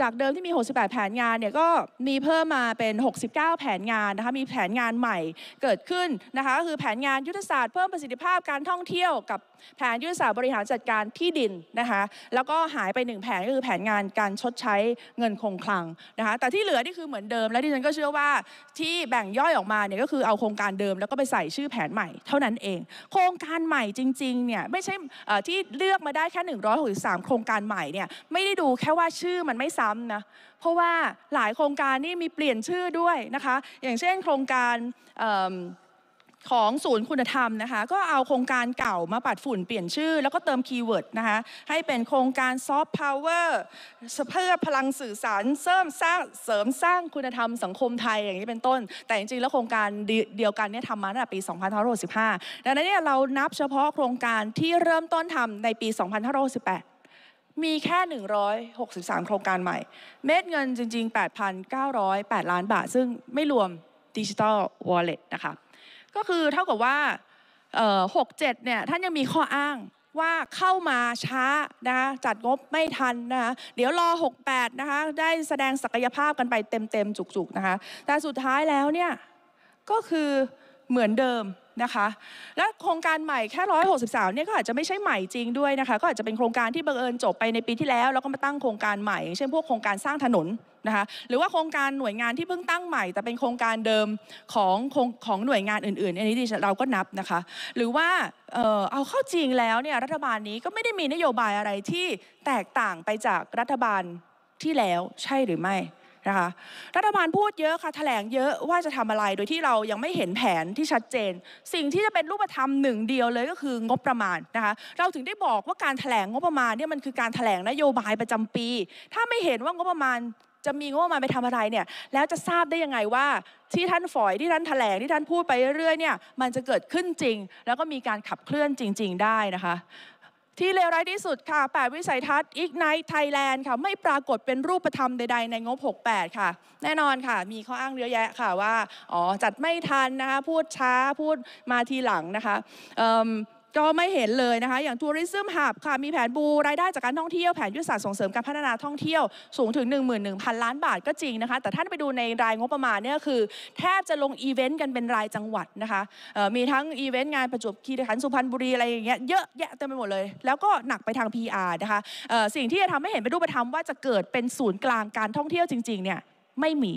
S1: จากเดิมที่มี 68 แผนงานเนี่ยก็มีเพิ่มมาเป็น 69 แผนงานนะคะมีแผนงานใหม่เกิดขึ้นนะคะก็คือแผนงานยุทธศาสตร์เพิ่มประสิทธิภาพการท่องเที่ยวกับแผนยุทธศาสตร์บริหารจัดการที่ดินนะคะแล้วก็หายไป 1 แผนก็คือแผนงานการชดใช้เงินคงคลังนะคะแต่ที่เหลือนี่คือเหมือนเดิมและที่ฉันก็เชื่อว่าที่แบ่งย่อยออกมาเนี่ยก็คือเอาโครงการเดิม แล้วก็ไปใส่ชื่อแผนใหม่ เท่านั้นเอง โครงการใหม่จริงๆเนี่ยไม่ใช่ที่เลือกมาได้แค่ 163 โครงการใหม่เนี่ยไม่ได้ดูแค่ว่าชื่อมันไม่ซ้ำนะเพราะว่าหลายโครงการนี่มีเปลี่ยนชื่อด้วยนะคะอย่างเช่น โครงการของศูนย์คุณธรรมนะคะก็เอาโครงการเก่ามาปัดฝุ่นเปลี่ยนชื่อ แล้วก็เติมคีย์เวิร์ดนะคะให้เป็นโครงการซอฟต์พาวเวอร์เพื่อพลังสื่อสารเสริมสร้างเสริมสร้างคุณธรรม สังคมไทยอย่างนี้เป็นต้นแต่จริงๆแล้วโครงการเดียวกันเนี่ยทำมาตั้งแต่ปี2565ดังนั้นเนี่ยเรานับเฉพาะโครงการที่เริ่มต้นทำในปี2518 มีแค่ 163 โครงการใหม่ เม็ดเงินจริง ๆ 8,908 ล้านบาทซึ่งไม่รวมดิจิอลวอลเล็ตนะคะก็คือเท่ากับว่าหกเจ็ดเนี่ยท่านยังมีข้ออ้างว่าเข้ามาช้านะคะจัดงบไม่ทันนะคะเดี๋ยวรอ 68นะคะได้แสดงศักยภาพกันไปเต็มๆจุกๆนะคะแต่สุดท้ายแล้วเนี่ยก็คือเหมือนเดิมนะคะและโครงการใหม่แค่ 163 เนี่ย ก็อาจจะไม่ใช่ใหม่จริงด้วยนะคะ ก็อาจจะเป็นโครงการที่บังเอิญจบไปในปีที่แล้วแล้วก็มาตั้งโครงการใหม่ เช่นพวกโครงการสร้างถนนนะคะ หรือว่าโครงการหน่วยงานที่เพิ่งตั้งใหม่แต่เป็นโครงการเดิมของของหน่วยงานอื่นๆ อันนี้เราก็นับนะคะ หรือว่าเอาเข้าจริงแล้วเนี่ยรัฐบาลนี้ก็ไม่ได้มีนโยบายอะไรที่แตกต่างไปจากรัฐบาลที่แล้วใช่หรือไม่นะคะรัฐบาลพูดเยอะค่ะ แถลงเยอะว่าจะทำอะไรโดยที่เรายังไม่เห็นแผนที่ชัดเจน สิ่งที่จะเป็นรูปธรรมหนึ่งเดียวเลยก็คือ งบประมาณนะคะเราถึงได้บอกว่าการแถลงงบประมาณเนี่ยมันคือการแถลงนโยบายประจำปี ถ้าไม่เห็นว่างบประมาณจะมีงบประมาณไปทำอะไรเนี่ยแล้วจะทราบได้ยังไงว่าที่ท่านฝอยที่ท่านแถลงที่ท่านพูดไปเรื่อยๆเนี่ยมันจะเกิดขึ้นจริง แล้วก็มีการขับเคลื่อนจริงๆได้นะคะที่เลวร้ายที่สุดค่ะ 8 วิสัยทัศน์ Ignite Thailand ค่ะ ไม่ปรากฏเป็นรูปธรรมใดๆ ในงบ 68 ค่ะ แน่นอนค่ะ มีข้ออ้างเยอะแยะค่ะว่า อ๋อ จัดไม่ทันนะคะ พูดช้า พูดมาทีหลังนะคะก็ไม่เห็นเลยนะคะอย่างทัวริซึมหับค่ะมีแผนบูรายได้จากการท่องเที่ยวแผนยุทธศาสตร์ส่งเสริมการพัฒนาท่องเที่ยวสูงถึง11,000 ล้านบาทก็จริงนะคะแต่ท่านไปดูในรายงบประมาณเนี่ยคือ แทบจะลงอีเวนต์กันเป็นรายจังหวัดนะคะมีทั้งอีเวนต์งานประจวบคีรีขันธ์สุพรรณบุรีอะไรอย่างเงี้ยเยอะแยะเต็มไปหมดเลยแล้วก็หนักไปทาง PR นะคะสิ่งที่จะทำให้เห็นไปดูปะทับว่าจะเกิดเป็นศูนย์กลางการท่องเที่ยวจริงๆเนี่ยไม่มี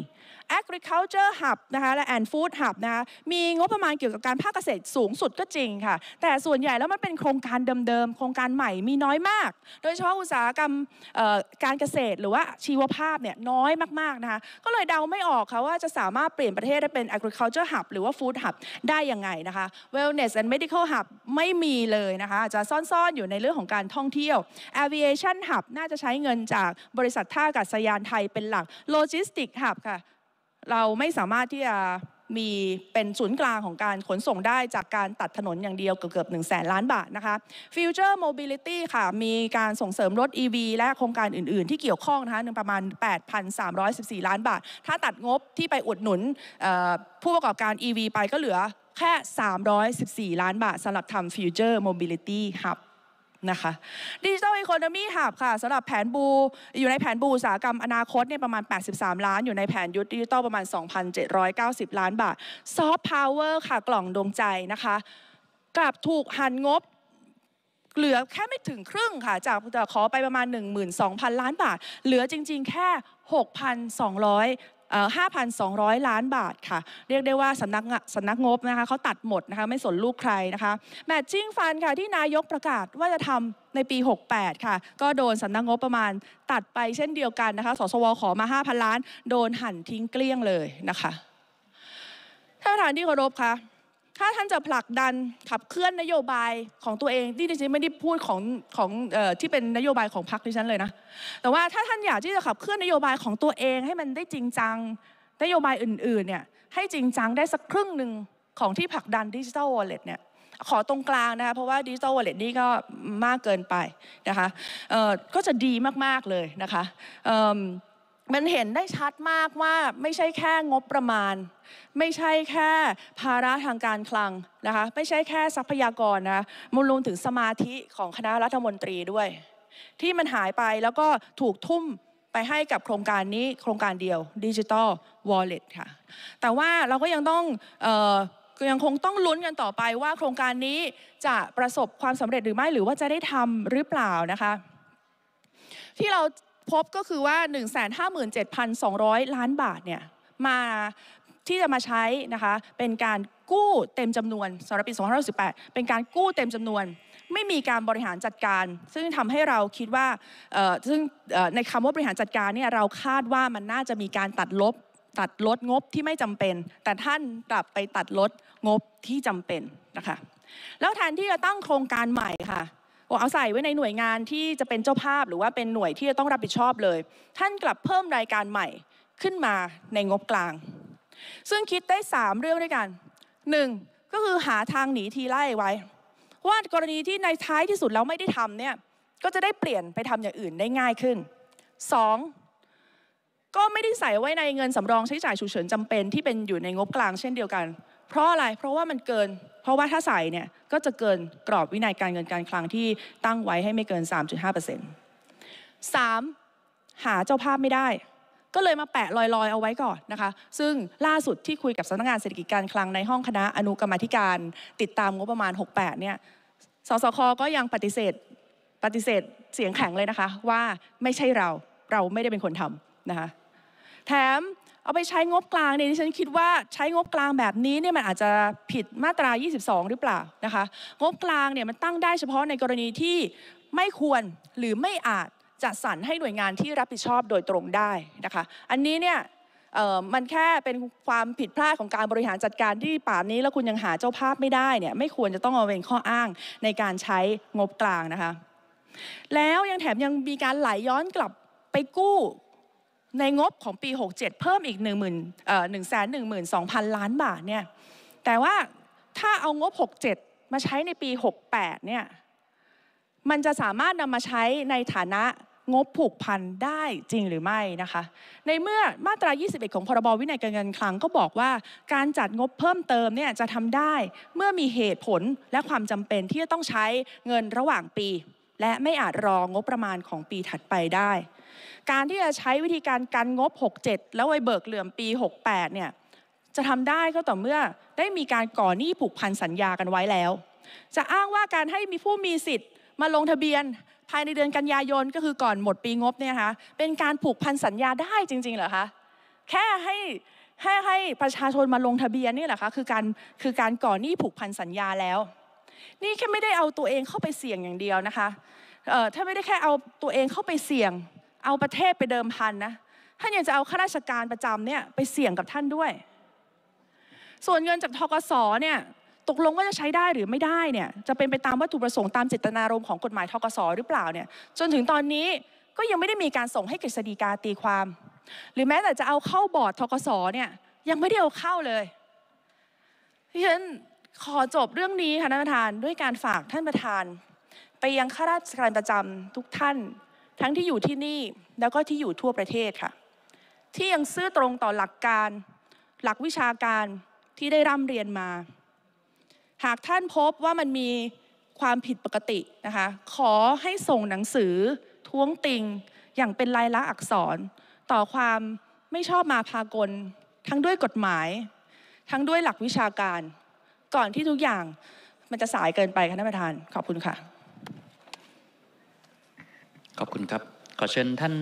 S1: Agriculture Hub นะคะและ And Food Hub นะคะมีงบประมาณเกี่ยวกับการภาคเกษตรสูงสุดก็จริงค่ะ แต่ส่วนใหญ่แล้วมันเป็นโครงการเดิมๆโครงการใหม่มีน้อยมาก โดยเฉพาะอุตสาหกรรมการเกษตรหรือว่าชีวภาพเนี่ยน้อยมากๆนะคะ ก็เลยเดาไม่ออกค่ะว่าจะสามารถเปลี่ยนประเทศให้เป็น Agriculture Hub หรือว่า Food Hub ได้ยังไงนะคะ Wellness and Medical Hub ไม่มีเลยนะคะจะซ่อนๆอยู่ในเรื่องของการท่องเที่ยว Aviation Hub น่าจะใช้เงินจากบริษัทท่าอากาศยานไทยเป็นหลัก Logistic Hub ค่ะเราไม่สามารถที่จะมีเป็นศูนย์กลางของการขนส่งได้จากการตัดถนนอย่างเดียวเกือบๆ1 0 0 0แสนล้านบาทนะคะ Future Mobility ค่ะมีการส่งเสริมรถ EV และโครงการอื่น ๆ ที่เกี่ยวข้องนะคะหนึ่งประมาณ8,314 ล้านบาท ถ้าตัดงบที่ไปอุดหนุนผู้ประกอบการ EV ไปก็เหลือแค่ 314 ล้านบาทสำหรับทำ Future Mobility Hub นะคะดิจิทัลอีโคโนมีหับค่ะสำหรับแผนบูอยู่ในแผนบูอุตสาหกรรมอนาคตเนี่ยประมาณ 83 ล้านอยู่ในแผนยุทธดิจิทัลประมาณ 2,790 ล้านบาทซอฟต์พาวเวอร์ค่ะกล่องดวงใจนะคะกลับถูกหันงบ เหลือแค่ไม่ถึงครึ่งค่ะจากขอไปประมาณ 12,000 ล้านบาท เหลือจริง ๆแค่ 6,200 5,200 ล้านบาทค่ะ เรียกได้ว่าสำนักสำนักงบนะคะเขาตัดหมดนะคะ ไม่สนลูกใครนะคะแมทชิ่งฟันค่ะที่นายกประกาศว่าจะทำในปี 68 ค่ะ ก็โดนสำนักงบประมาณตัดไปเช่นเดียวกันนะคะสสวขอมา 5,000 ล้านโดนหั่นทิ้งเกลี้ยงเลยนะคะท่านประธานที่เคารพค่ะถ้าท่านจะผลักดันขับเคลื่อนนโยบายของตัวเอง ที่ดิฉันไม่ได้พูดของของที่เป็นนโยบายของพรรคดิฉันเลยนะ แต่ว่าถ้าท่านอยากที่จะขับเคลื่อนนโยบายของตัวเองให้มันได้จริงจัง นโยบายอื่นๆเนี่ยให้จริงจังได้สักครึ่งหนึ่งของที่ผลักดันดิจิทัลวอลเล็ตเนี่ย ขอตรงกลางนะคะ เพราะว่าดิจิทัลวอลเล็ตนี่ก็มากเกินไปนะคะก็จะดีมากๆเลยนะคะมันเห็นได้ชัดมากว่าไม่ใช่แค่งบประมาณ ไม่ใช่แค่ภาระทางการคลังนะคะไม่ใช่แค่ทรัพยากรนะมันรวมถึงสมาธิของคณะรัฐมนตรีด้วย ที่มันหายไปแล้วก็ถูกทุ่มไปให้กับโครงการนี้โครงการเดียวดิจิ t a ลวอลเล็ตค่ะแต่ว่าเราก็ยังต้องยังคงต้องลุ้นกันต่อไปว่า โครงการนี้จะประสบความสำเร็จหรือไม่หรือว่าจะได้ทำหรือเปล่านะคะที่เราพบก็คือว่า157,200 ล้านบาทเนี่ยมาที่จะมาใช้นะคะเป็นการกู้เต็มจำนวนสำหรับปี2568เป็นการกู้เต็มจำนวน ไม่มีการบริหารจัดการ ซึ่งทำให้เราคิดว่าซึ่งในคำว่าบริหารจัดการเนี่ยเราคาดว่ามันน่าจะมีการตัดลบ ตัดลดงบที่ไม่จำเป็น แต่ท่านกลับไปตัดลดงบที่จำเป็นนะคะ แล้วแทนที่จะตั้งโครงการใหม่ค่ะเอาใส่ไว้ในหน่วยงานที่จะเป็นเจ้าภาพหรือว่าเป็นหน่วยที่จะต้องรับผิดชอบเลย ท่านกลับเพิ่มรายการใหม่ขึ้นมาในงบกลาง ซึ่งคิดได้ 3 เรื่องด้วยกัน 1. ก็คือหาทางหนีทีไล่ไว้ว่ากรณีที่ในท้ายที่สุดแล้วไม่ได้ทำเนี่ยก็จะได้เปลี่ยนไปทำอย่างอื่นได้ง่ายขึ้น 2. ก็ไม่ได้ใส่ไว้ในเงินสำรองใช้จ่ายฉุกเฉินจำเป็นที่เป็นอยู่ในงบกลางเช่นเดียวกัน เพราะอะไรเพราะว่ามันเกิน เพราะว่าถ้าใส่เนี่ยก็จะเกินกรอบวินัยการเงินการคลังที่ตั้งไว้ให้ไม่เกิน 3.5% 3. หาเจ้าภาพไม่ได้ก็เลยมาแปะลอยๆเอาไว้ก่อนนะคะซึ่งล่าสุดที่คุยกับสำนักงานเศรษฐกิจการคลังในห้องคณะอนุกรรมธิการติดตามงบประมาณ 68 เนี่ยสสคก็ยังปฏิเสธปฏิเสธเสียงแข็งเลยนะคะว่าไม่ใช่เราเราไม่ได้เป็นคนทำนะคะแถมเอาไปใช้งบกลางเนี่ยดิฉันคิดว่าใช้งบกลางแบบนี้เนี่ยมันอาจจะผิดมาตรา 22 หรือเปล่านะคะงบกลางเนี่ยมันตั้งได้เฉพาะในกรณีที่ไม่ควรหรือไม่อาจจัดสรรให้หน่วยงานที่รับผิดชอบโดยตรงได้นะคะอันนี้เนี่ยมันแค่เป็นความผิดพลาดของการบริหารจัดการที่ป่านนี้ แล้วคุณยังหาเจ้าภาพไม่ได้เนี่ยไม่ควรจะต้องเอาเป็นข้ออ้างในการใช้งบกลางนะคะแล้วยังแถมยังมีการไหลยย้อนกลับไปกู้ในงบของปี 67 เพิ่มอีก1 1 1 2 0 0 0 ล้านบาทเนี่ยแต่ว่าถ้าเอางบ 67 มาใช้ในปี 68เนี่ยมันจะสามารถนำมาใช้ในฐานะงบผูกพันได้จริงหรือไม่นะคะในเมื่อมาตรา21 ของพรบวินัยการเงินคลัง ก็บอกว่า การจัดงบเพิ่มเติมเนี่ยจะทำได้เมื่อมีเหตุผลและความจำเป็นที่จะต้องใช้เงินระหว่างปีและไม่อาจรองบประมาณของปีถัดไปได้ การที่จะใช้วิธีการกันงบ67แล้วไปเบิกเหลื่อมปี 68เนี่ยจะทำได้ก็ต่อเมื่อได้มีการก่อหนี้ผูกพันสัญญากันไว้แล้ว จะอ้างว่าการให้มีผู้มีสิทธิ์มาลงทะเบียน ภายในเดือนกันยายนก็คือก่อนหมดปีงบเนี่ยคะเป็นการผูกพันสัญญาได้จริงๆเหรอคะแค่ให้แค่ให้ประชาชนมาลงทะเบียนนี่แหละคะคือการคือการก่อหนี้ผูกพันสัญญาแล้วนี่แค่ไม่ได้เอาตัวเองเข้าไปเสี่ยงอย่างเดียวนะคะ เออถ้าไม่ได้แค่เอาตัวเองเข้าไปเสี่ยง เอาประเทศไปเดิมพันนะ ท่านยังจะเอาข้าราชการประจำเนี่ยไปเสี่ยงกับท่านด้วย ส่วนเงินจากทกศเนี่ย ตกลงว่าจะใช้ได้หรือไม่ได้เนี่ย จะเป็นไปตามวัตถุประสงค์ตามเจตนารมณ์ของกฎหมายทกศหรือเปล่าเนี่ย จนถึงตอนนี้ก็ยังไม่ได้มีการส่งให้กฤษฎีกาตีความ หรือแม้แต่จะเอาเข้าบอร์ดทกศเนี่ย ยังไม่ได้เอาเข้าเลยีิฉันขอจบเรื่องนี้ค่ะท่านประธานด้วยการฝากท่านประธาน ไปยังข้าราชการประจำทุกท่าน ทั้งที่อยู่ที่นี่แล้วก็ที่อยู่ทั่วประเทศค่ะที่ยังซื่อตรงต่อหลักการหลักวิชาการที่ได้ร่ำเรียนมา หากท่านพบว่ามันมีความผิดปกตินะคะขอให้ส่งหนังสือ ท้วงติงอย่างเป็นลายลักษณ์อักษร ต่อความไม่ชอบมาพากล ทั้งด้วยกฎหมาย ทั้งด้วยหลักวิชาการก่อนที่ทุกอย่างมันจะสายเกินไปค่ะท่านประธาน ขอบคุณค่ะ ขอบคุณครับ ขอเชิญท่าน